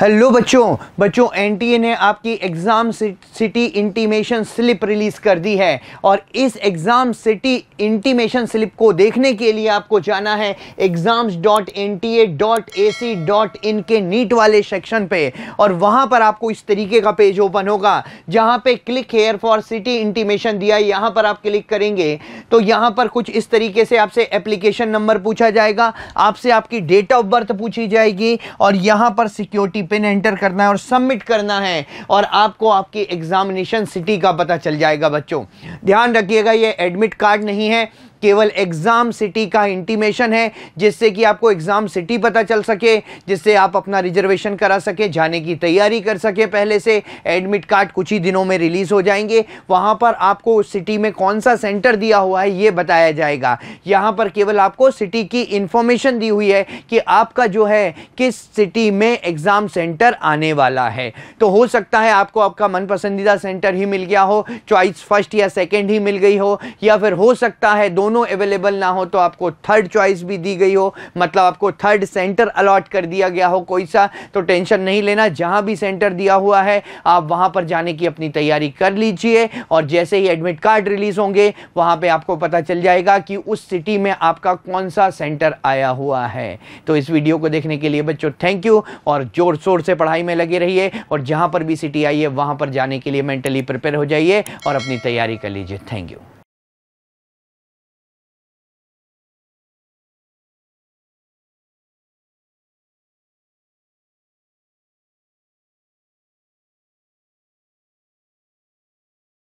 hello बच्चों बच्चों NTA ने आपकी exam city intimation slip release कर दी है और इस एग्ज़ाम सिटी इंटीमेशन स्लिप को देखने के लिए आपको जाना है exams dot N T A dot A C dot in के नीट वाले सेक्शन पे और वहाँ पर आपको इस तरीके का पेज ओपन होगा जहाँ पे click here for city intimation दिया यहाँ पर आप क्लिक करेंगे तो यहाँ पर कुछ इस तरीके से आपसे एप्लीकेशन नंबर पूछा जाएगा आपसे आपकी डेट ऑफ बर्थ पूछी जाएगी और यहाँ पर सिक्योरिटी पिन एंटर करना है और सबमिट करना है और आपको आपकी एग्जामिनेशन सिटी का पता चल जाएगा बच्चों ध्यान रखिएगा ये एडमिट कार्ड नहीं है केवल एग्ज़ाम सिटी का इंटीमेशन है जिससे कि आपको एग्ज़ाम सिटी पता चल सके जिससे आप अपना रिजर्वेशन करा सके जाने की तैयारी कर सके पहले से एडमिट कार्ड कुछ ही दिनों में रिलीज़ हो जाएंगे वहां पर आपको उस सिटी में कौन सा सेंटर दिया हुआ है ये बताया जाएगा यहाँ पर केवल आपको सिटी की इंफॉर्मेशन दी हुई है कि आपका जो है किस सिटी में एग्ज़ाम सेंटर आने वाला है तो हो सकता है आपको आपका मन पसंदीदा सेंटर ही मिल गया हो चॉइस फर्स्ट या सेकेंड ही मिल गई हो या फिर हो सकता है दोनों दोनों अवेलेबल ना हो तो आपको थर्ड चॉइस भी दी गई हो मतलब आपको थर्ड सेंटर अलॉट कर दिया गया हो कोई सा तो टेंशन नहीं लेना जहां भी सेंटर दिया हुआ है आप वहां पर जाने की अपनी तैयारी कर लीजिए और जैसे ही एडमिट कार्ड रिलीज होंगे वहां पर आपको पता चल जाएगा कि उस सिटी में आपका कौन सा सेंटर आया हुआ है तो इस वीडियो को देखने के लिए बच्चों थैंक यू और जोर शोर से पढ़ाई में लगे रहिए और जहां पर भी सिटी आई है वहां पर जाने के लिए मेंटली प्रिपेयर हो जाइए और अपनी तैयारी कर लीजिए थैंक यू